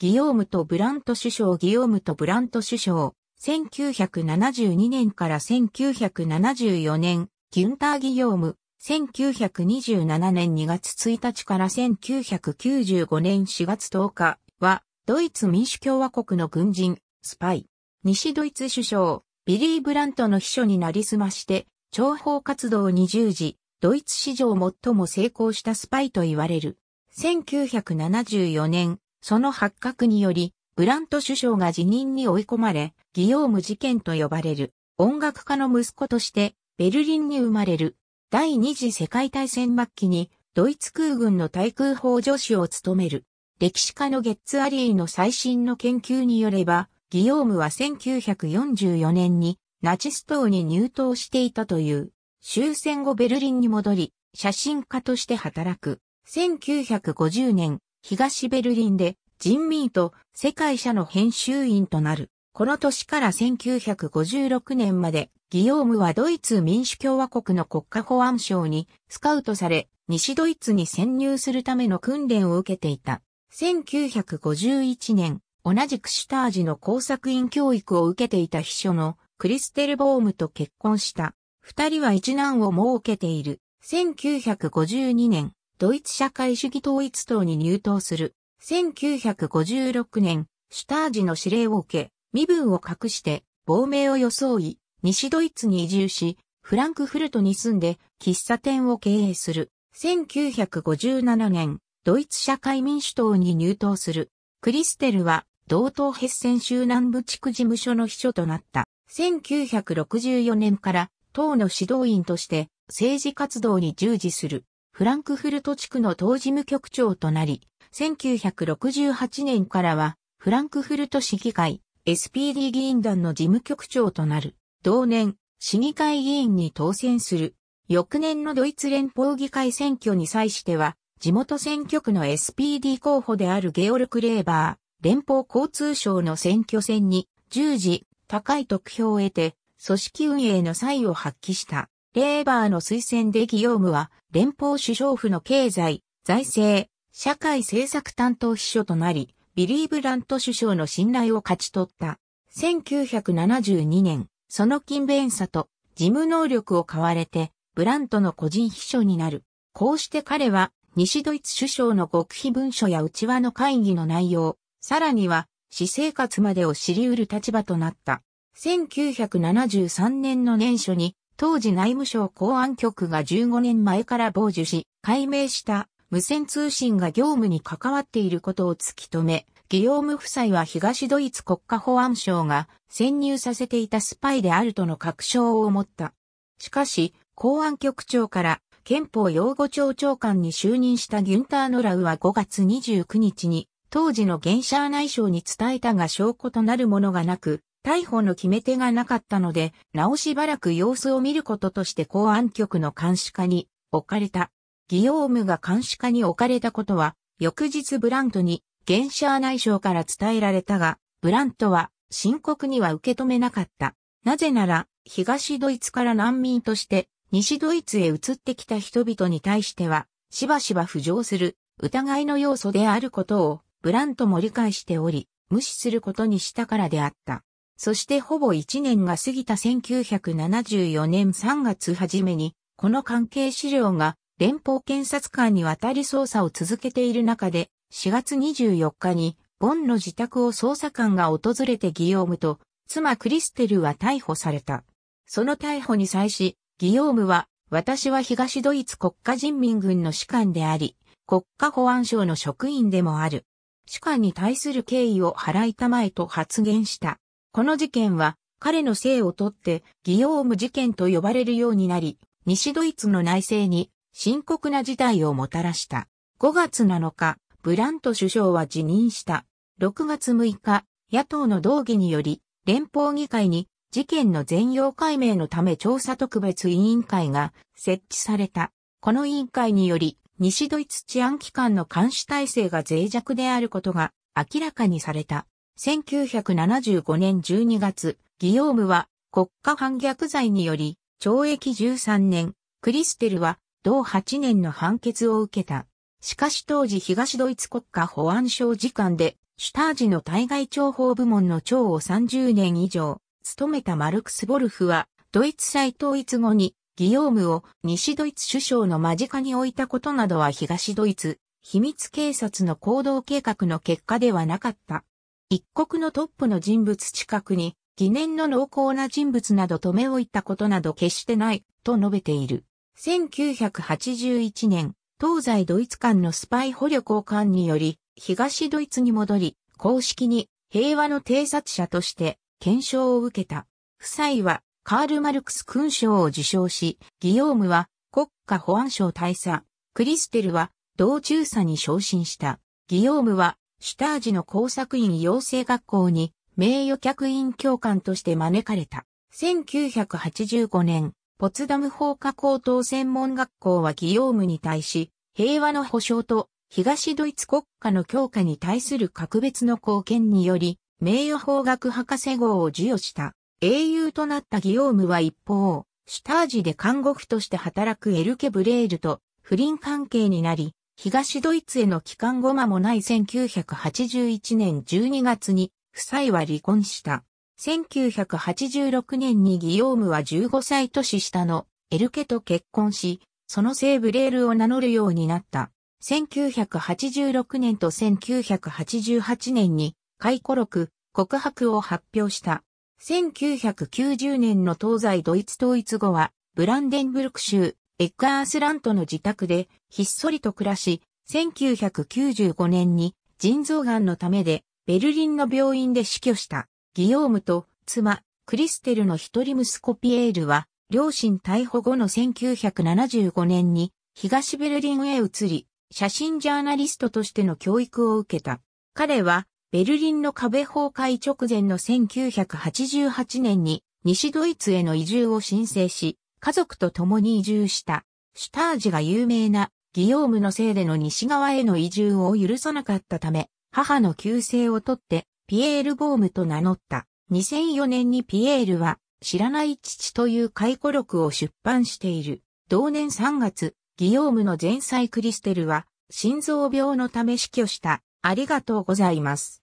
ギヨームとブラント首相ギヨームとブラント首相、1972年から1974年、ギュンター・ギヨーム、1927年2月1日から1995年4月10日は、ドイツ民主共和国の軍人、スパイ。西ドイツ首相、ビリー・ブラントの秘書になりすまして、諜報活動に従事、ドイツ史上最も成功したスパイと言われる。1974年、その発覚により、ブラント首相が辞任に追い込まれ、ギヨーム事件と呼ばれる音楽家の息子としてベルリンに生まれる。第二次世界大戦末期にドイツ空軍の対空砲助手を務める。歴史家のゲッツアリーの最新の研究によれば、ギヨームは1944年にナチス党に入党していたという。終戦後ベルリンに戻り、写真家として働く。1950年、東ベルリンで人民と世界社の編集員となる。この年から1956年まで、ギヨームはドイツ民主共和国の国家保安省にスカウトされ、西ドイツに潜入するための訓練を受けていた。1951年、同じくシュタージの工作員教育を受けていた秘書のクリステル・ボームと結婚した。二人は一難を設けている。1952年、ドイツ社会主義統一党に入党する。1956年、シュタージの指令を受け、身分を隠して亡命を装い、西ドイツに移住し、フランクフルトに住んで喫茶店を経営する。1957年、ドイツ社会民主党に入党する。クリステルは、同党ヘッセン州南部地区事務所の秘書となった。1964年から党の指導員として政治活動に従事する。フランクフルト地区の党事務局長となり、1968年からは、フランクフルト市議会、SPD 議員団の事務局長となる。同年、市議会議員に当選する。翌年のドイツ連邦議会選挙に際しては、地元選挙区の SPD 候補であるゲオルク・レーバー、連邦交通省の選挙戦に、従事、高い得票を得て、組織運営の際を発揮した。レーバーの推薦でギヨームは、連邦首相府の経済、財政、社会政策担当秘書となり、ビリー・ブラント首相の信頼を勝ち取った。1972年、その勤勉さと事務能力を買われて、ブラントの個人秘書になる。こうして彼は、西ドイツ首相の極秘文書や内輪の会議の内容、さらには、私生活までを知り得る立場となった。1973年の年初に、当時内務省公安局が15年前から傍受し、解明した無線通信が業務に関わっていることを突き止め、ギヨーム夫妻は東ドイツ国家保安省が潜入させていたスパイであるとの確証を持った。しかし、公安局長から憲法擁護庁長官に就任したギュンター・ノラウは5月29日に当時のゲンシャー内省に伝えたが証拠となるものがなく、逮捕の決め手がなかったので、なおしばらく様子を見ることとして公安局の監視下に置かれた。ギオームが監視下に置かれたことは、翌日ブラントに、ゲンシャー内省から伝えられたが、ブラントは、深刻には受け止めなかった。なぜなら、東ドイツから難民として、西ドイツへ移ってきた人々に対しては、しばしば浮上する、疑いの要素であることを、ブラントも理解しており、無視することにしたからであった。そしてほぼ1年が過ぎた1974年3月初めに、この関係資料が連邦検察官に渡り捜査を続けている中で、4月24日に、ボンの自宅を捜査官が訪れてギヨームと、妻クリステルは逮捕された。その逮捕に際し、ギヨームは、私は東ドイツ国家人民軍の士官であり、国家保安省の職員でもある。士官に対する敬意を払いたまえと発言した。この事件は、彼の姓をとって、ギヨーム事件と呼ばれるようになり、西ドイツの内政に深刻な事態をもたらした。5月7日、ブラント首相は辞任した。6月6日、野党の動議により、連邦議会に事件の全容解明のため調査特別委員会が設置された。この委員会により、西ドイツ治安機関の監視体制が脆弱であることが明らかにされた。1975年12月、ギヨームは国家反逆罪により懲役13年、クリステルは同8年の判決を受けた。しかし当時東ドイツ国家保安省次官で、シュタージの対外諜報部門の長を30年以上、務めたマルクス・ボルフは、ドイツ再統一後に、ギヨームを西ドイツ首相の間近に置いたことなどは東ドイツ、秘密警察の行動計画の結果ではなかった。一国のトップの人物近くに、疑念の濃厚な人物など止め置いたことなど決してない、と述べている。1981年、東西ドイツ間のスパイ捕虜交換により、東ドイツに戻り、公式に平和の偵察者として検証を受けた。夫妻はカール・マルクス勲章を受章し、ギヨームは国家保安省大佐、クリステルは同中佐に昇進した。ギヨームはシュタージの工作員養成学校に名誉客員教官として招かれた。1985年、ポツダム法科高等専門学校はギヨームに対し、平和の保障と東ドイツ国家の強化に対する格別の貢献により、名誉法学博士号を授与した。英雄となったギオームは一方、シュタージで看護婦として働くエルケ・ブレールと不倫関係になり、東ドイツへの帰還後間もない1981年12月に夫妻は離婚した。1986年にギヨームは15歳年下のエルケと結婚し、そのセーブレールを名乗るようになった。1986年と1988年に回顧録告白を発表した。1990年の東西ドイツ統一後はブランデンブルク州エッカースラントの自宅でひっそりと暮らし、1995年に腎臓がんのためでベルリンの病院で死去した。ギヨームと妻、クリステルの一人息子ピエールは、両親逮捕後の1975年に東ベルリンへ移り、写真ジャーナリストとしての教育を受けた。彼は、ベルリンの壁崩壊直前の1988年に西ドイツへの移住を申請し、家族と共に移住した。シュタージが有名なギヨームのせいでの西側への移住を許さなかったため、母の旧姓を取ってピエール・ボームと名乗った。2004年にピエールは、知らない父という回顧録を出版している。同年3月、ギヨームの前妻クリステルは、心臓病のため死去した。ありがとうございます。